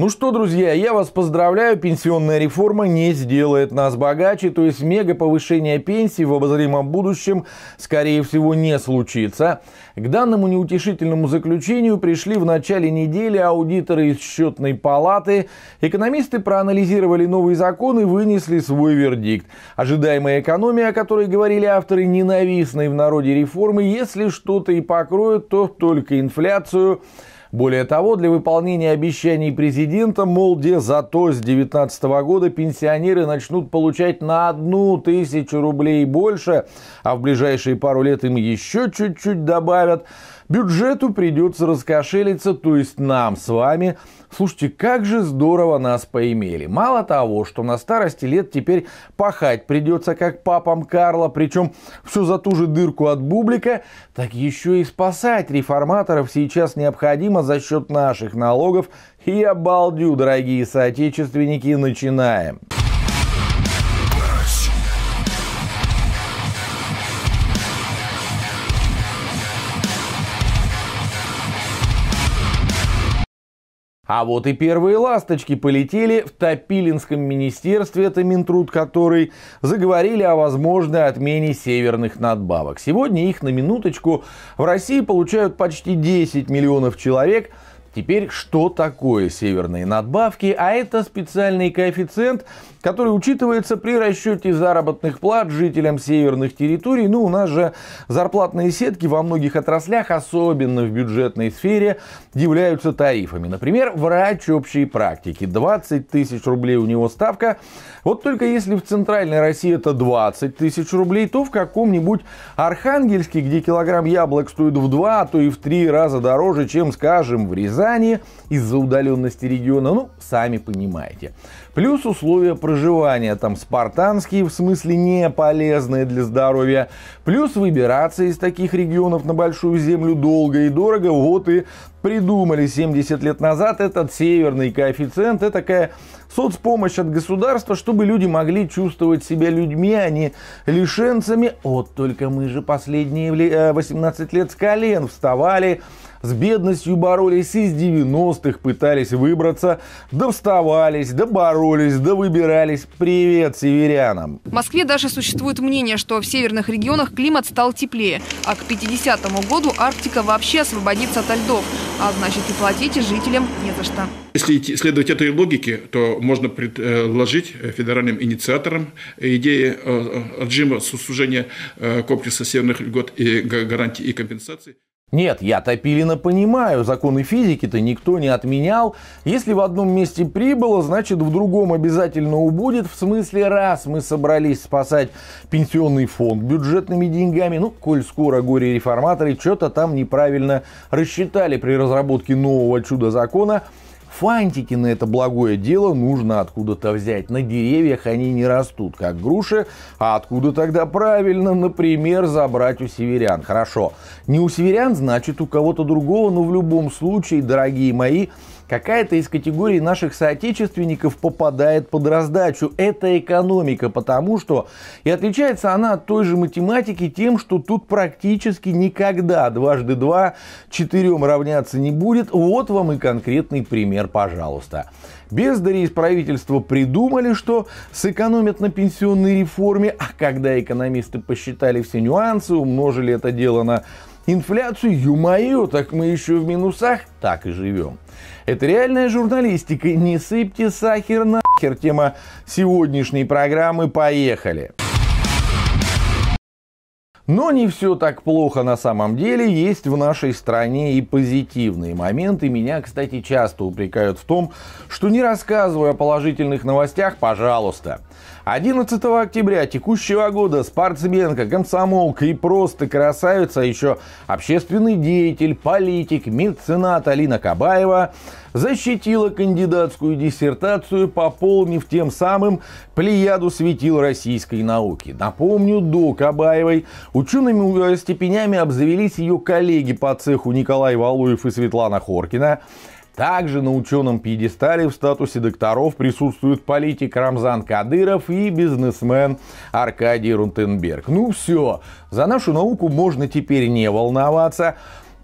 Ну что, друзья, я вас поздравляю, пенсионная реформа не сделает нас богаче, то есть мега повышение пенсий в обозримом будущем, скорее всего, не случится. К данному неутешительному заключению пришли в начале недели аудиторы из счетной палаты. Экономисты проанализировали новый закон и вынесли свой вердикт. Ожидаемая экономия, о которой говорили авторы ненавистной в народе реформы, если что-то и покроют, то только инфляцию – более того, для выполнения обещаний президента, мол, де зато с 2019 года пенсионеры начнут получать на одну тысячу рублей больше, а в ближайшие пару лет им еще чуть-чуть добавят, Бюджету придется раскошелиться, то есть нам с вами. Слушайте, как же здорово нас поимели. Мало того, что на старости лет теперь пахать придется, как папам Карла, причем все за ту же дырку от бублика, так еще и спасать реформаторов сейчас необходимо за счет наших налогов. И обалдю, дорогие соотечественники, начинаем. А вот и первые ласточки полетели в Топилинском министерстве, это Минтруд который, заговорили о возможной отмене северных надбавок. Сегодня их на минуточку в России получают почти 10 миллионов человек – Теперь, что такое северные надбавки? А это специальный коэффициент, который учитывается при расчете заработных плат жителям северных территорий. Ну, у нас же зарплатные сетки во многих отраслях, особенно в бюджетной сфере, являются тарифами. Например, врач общей практики. 20 тысяч рублей у него ставка. Вот только если в Центральной России это 20 тысяч рублей, то в каком-нибудь Архангельске, где килограмм яблок стоит в два, а то и в три раза дороже, чем, скажем, в Рязани, Казани из-за удаленности региона, ну, сами понимаете. Плюс условия проживания там спартанские, в смысле не полезные для здоровья. Плюс выбираться из таких регионов на большую землю долго и дорого. Вот и придумали 70 лет назад этот северный коэффициент. Это такая соцпомощь от государства, чтобы люди могли чувствовать себя людьми, а не лишенцами. Вот только мы же последние 18 э, лет с колен вставали с бедностью боролись из 90-х, пытались выбраться, да вставались, да боролись, да выбирались. Привет северянам! В Москве даже существует мнение, что в северных регионах климат стал теплее, а к 50-му году Арктика вообще освободится от льдов, а значит и платите жителям не за что. Если следовать этой логике, то можно предложить э, федеральным инициаторам идеи э, э, отжима сужения комплекса северных льгот и гарантий и компенсаций. Нет, я Топилина понимаю, законы физики-то никто не отменял. Если в одном месте прибыло, значит в другом обязательно убудет. В смысле, раз мы собрались спасать пенсионный фонд бюджетными деньгами, ну, коль скоро горе-реформаторы что-то там неправильно рассчитали при разработке нового чуда закона Фантики на это благое дело нужно откуда-то взять. На деревьях они не растут, как груши. А откуда тогда правильно, например, забрать у северян? Хорошо, не у северян, значит, у кого-то другого, но в любом случае, дорогие мои, Какая-то из категорий наших соотечественников попадает под раздачу. Это экономика, потому что и отличается она от той же математики тем, что тут практически никогда дважды два четырем равняться не будет. Вот вам и конкретный пример, пожалуйста. Бездари из правительства придумали, что сэкономят на пенсионной реформе, а когда экономисты посчитали все нюансы, умножили это дело на Инфляцию, ё-моё, так мы еще в минусах, так и живем. Это реальная журналистика, не сыпьте сахар нахер, тема сегодняшней программы, поехали. Но не все так плохо на самом деле, есть в нашей стране и позитивные моменты. Меня, кстати, часто упрекают в том, что не рассказываю о положительных новостях, пожалуйста. 11 октября текущего года спортсменка, комсомолка и просто красавица, а еще общественный деятель, политик, меценат Алина Кабаева защитила кандидатскую диссертацию, пополнив тем самым плеяду светил российской науки. Напомню, до Кабаевой учеными степенями обзавелись ее коллеги по цеху Николай Валуев и Светлана Хоркина – также на ученом пьедестале в статусе докторов присутствуют политик Рамзан Кадыров и бизнесмен Аркадий Рунтенберг. Ну все, за нашу науку можно теперь не волноваться.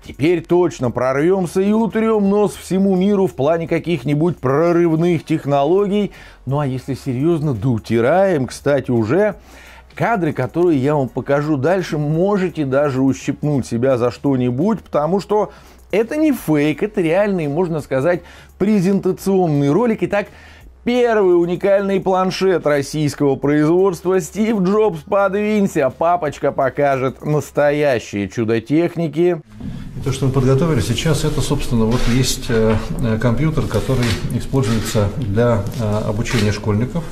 Теперь точно прорвемся и утрем нос всему миру в плане каких-нибудь прорывных технологий. Ну а если серьезно, да кстати, уже. Кадры, которые я вам покажу дальше, можете даже ущипнуть себя за что-нибудь, потому что это не фейк, это реальный, можно сказать, презентационный ролик. Итак, Первый уникальный планшет российского производства Стив Джобс подвинься, папочка покажет настоящее чудо техники. И то, что мы подготовили сейчас, это, собственно, вот есть э, компьютер, который используется для э, обучения школьников.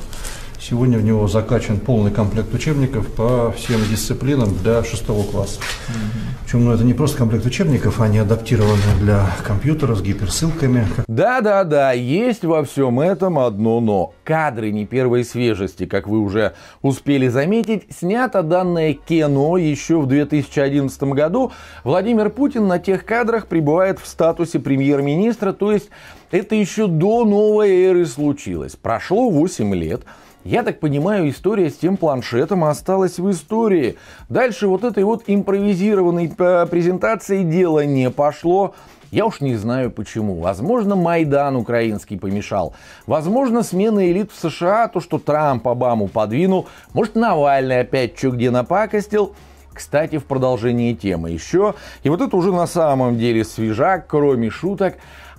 Сегодня в него закачан полный комплект учебников по всем дисциплинам для шестого класса. Угу. Причем ну, это не просто комплект учебников, они адаптированы для компьютера с гиперссылками. Да-да-да, есть во всем этом одно но. Кадры не первой свежести, как вы уже успели заметить, снято данное кино еще в 2011 году. Владимир Путин на тех кадрах пребывает в статусе премьер-министра, то есть это еще до новой эры случилось. Прошло 8 лет, я так понимаю, история с тем планшетом осталась в истории. Дальше вот этой вот импровизированной э, презентации дело не пошло. Я уж не знаю почему. Возможно, Майдан украинский помешал. Возможно, смена элит в США, то, что Трамп Обаму подвинул. Может, Навальный опять что где напакостил. Кстати, в продолжении темы еще. И вот это уже на самом деле свежак, кроме шуток.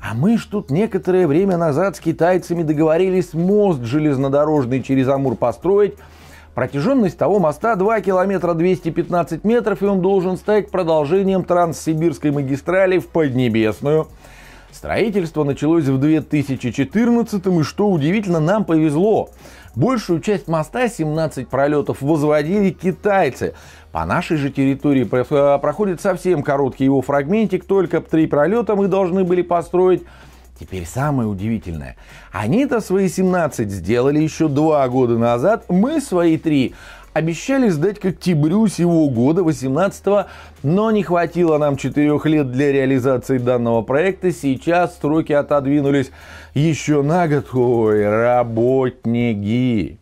А мы ж тут некоторое время назад с китайцами договорились мост железнодорожный через Амур построить. Протяженность того моста 2 километра 215 метров, и он должен стать продолжением Транссибирской магистрали в Поднебесную. Строительство началось в 2014 и, что удивительно, нам повезло. Большую часть моста, 17 пролетов, возводили китайцы. По нашей же территории э, проходит совсем короткий его фрагментик, только три пролета мы должны были построить. Теперь самое удивительное. Они-то свои 17 сделали еще два года назад, мы свои три. Обещали сдать к октябрю сего года, 18 -го, но не хватило нам 4 лет для реализации данного проекта. Сейчас сроки отодвинулись еще на год. Ой, работники!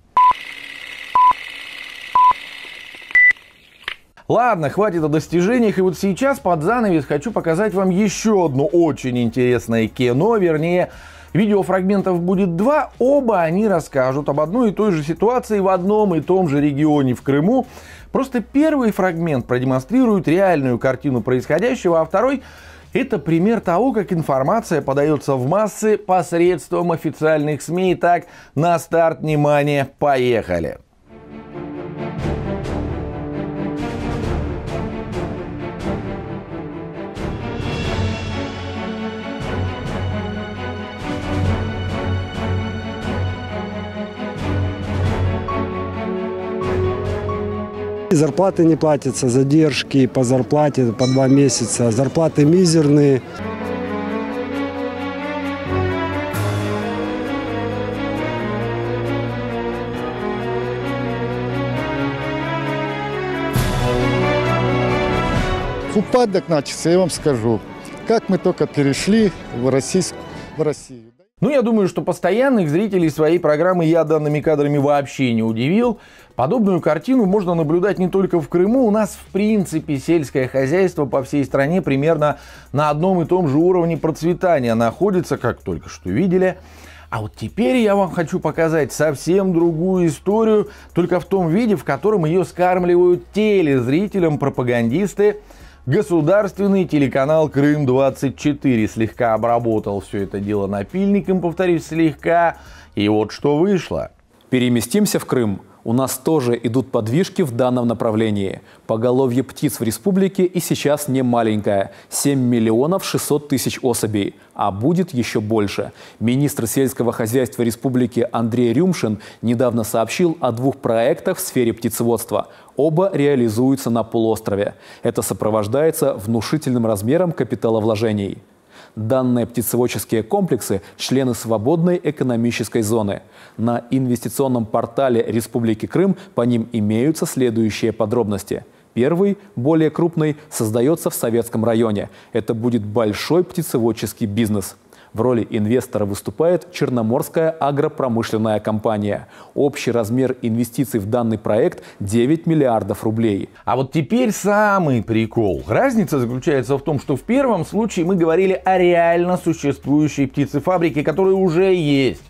Ладно, хватит о достижениях, и вот сейчас под занавес хочу показать вам еще одно очень интересное кино, вернее, Видеофрагментов будет два, оба они расскажут об одной и той же ситуации в одном и том же регионе в Крыму. Просто первый фрагмент продемонстрирует реальную картину происходящего, а второй это пример того, как информация подается в массы посредством официальных СМИ. Итак, на старт, внимание, поехали! И зарплаты не платятся, задержки по зарплате по два месяца. Зарплаты мизерные. Упадок начался, я вам скажу. Как мы только перешли в, Российск... в Россию. Ну, я думаю, что постоянных зрителей своей программы я данными кадрами вообще не удивил. Подобную картину можно наблюдать не только в Крыму. У нас, в принципе, сельское хозяйство по всей стране примерно на одном и том же уровне процветания находится, как только что видели. А вот теперь я вам хочу показать совсем другую историю, только в том виде, в котором ее скармливают телезрителям пропагандисты, Государственный телеканал Крым-24 слегка обработал все это дело напильником, повторюсь, слегка. И вот что вышло. Переместимся в Крым – у нас тоже идут подвижки в данном направлении. Поголовье птиц в республике и сейчас не маленькое – 7 миллионов 600 тысяч особей, а будет еще больше. Министр сельского хозяйства республики Андрей Рюмшин недавно сообщил о двух проектах в сфере птицеводства. Оба реализуются на полуострове. Это сопровождается внушительным размером капиталовложений – Данные птицеводческие комплексы – члены свободной экономической зоны. На инвестиционном портале Республики Крым по ним имеются следующие подробности – Первый, более крупный, создается в советском районе. Это будет большой птицеводческий бизнес. В роли инвестора выступает Черноморская агропромышленная компания. Общий размер инвестиций в данный проект 9 миллиардов рублей. А вот теперь самый прикол. Разница заключается в том, что в первом случае мы говорили о реально существующей птицефабрике, которая уже есть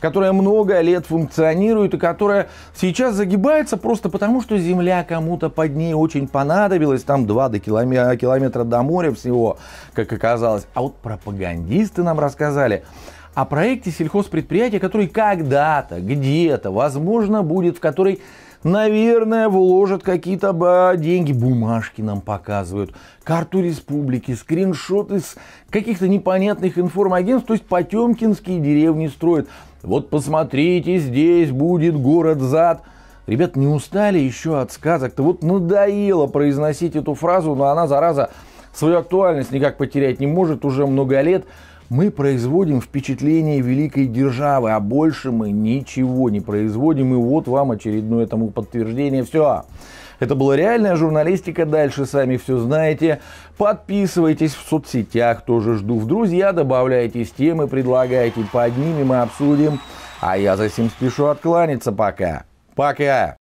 которая много лет функционирует и которая сейчас загибается просто потому, что земля кому-то под ней очень понадобилась, там 2 до километра, километра до моря всего, как оказалось. А вот пропагандисты нам рассказали, о проекте сельхозпредприятия, который когда-то, где-то, возможно, будет, в который наверное, вложат какие-то деньги, бумажки нам показывают, карту республики, скриншоты из каких-то непонятных информагентств, то есть потемкинские деревни строят. Вот посмотрите, здесь будет город зад. Ребят, не устали еще от сказок-то? Вот надоело произносить эту фразу, но она, зараза, свою актуальность никак потерять не может уже много лет. Мы производим впечатление великой державы, а больше мы ничего не производим. И вот вам очередное тому подтверждение. Все. Это была реальная журналистика. Дальше сами все знаете. Подписывайтесь в соцсетях, тоже жду в друзья. Добавляйтесь темы, предлагайте. Под и мы обсудим. А я за всем спешу откланяться пока. Пока!